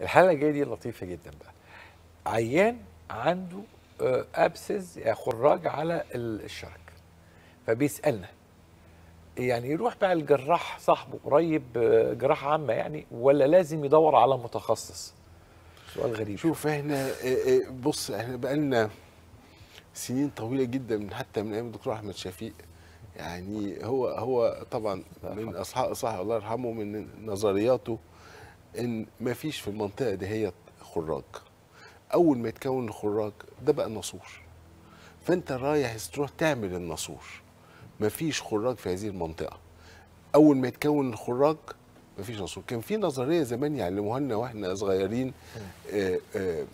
الحاله الجايه دي لطيفه جدا بقى عيان عنده ابسز آه، خراج على الشرج فبيسالنا يعني يروح بقى الجراح صاحبه قريب آه، جراح عامه يعني ولا لازم يدور على متخصص سؤال غريب شوف احنا آه، بص احنا بقى لنا سنين طويله جدا من حتى من ايام الدكتور احمد شفيق يعني هو هو طبعا من اصحاب صح الله يرحمه من نظرياته ان ما فيش في المنطقه دي هي خراج اول ما يتكون الخراج ده بقى ناسور فانت رايح تروح تعمل ما مفيش خراج في هذه المنطقه اول ما يتكون الخراج مفيش نصور كان في نظريه زمان يعلموها لنا واحنا صغيرين آآ آه، آآ آه،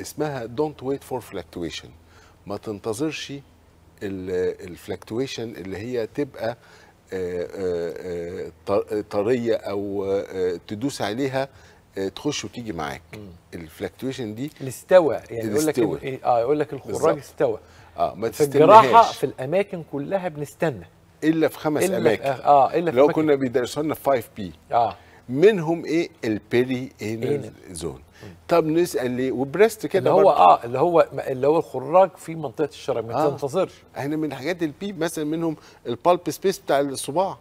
اسمها دونت ويت فور فلكتويشن ما تنتظرش الفلكتويشن اللي هي تبقى آه، آه، آه، طريه او تدوس عليها تخش وتيجي معاك الفلكتويشن دي الاستوى يعني يقول لك إيه، اه يقول لك الخراج استوى اه ما في الجراحه في الاماكن كلها بنستنى الا في خمس إلا اماكن اه الا في لو كنا بيدرسوا لنا في 5 بي اه منهم ايه البيري انال زون إيه. طب نسال ليه وبريست كده اللي هو اه اللي هو اللي هو الخراج في منطقه الشرج ما آه. تنتظرش احنا من الحاجات البي مثلا منهم البالب سبيس بتاع الصباع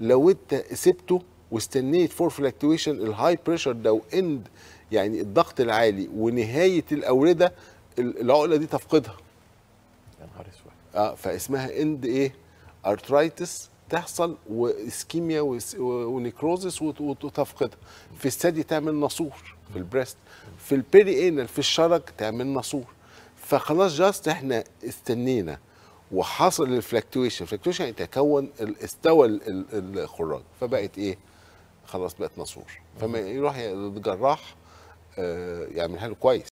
لو انت سبته واستنيت فور فلكتويشن الهاي بريشر ده واند يعني الضغط العالي ونهايه الاورده العقله دي تفقدها يا نهار اسود اه فاسمها اند ايه ارترايتس تحصل واسكيميا ونيكروزس وتفقدها في الثدي تعمل نصور في البريست في البيري انال في الشرج تعمل نصور فخلاص جاست احنا استنينا وحصل الفلكتويشن الفلكتويشن يعني تكون استوى الخراج فبقت ايه خلاص بقت نصور فما يروح للجراح آه، يعملها له كويس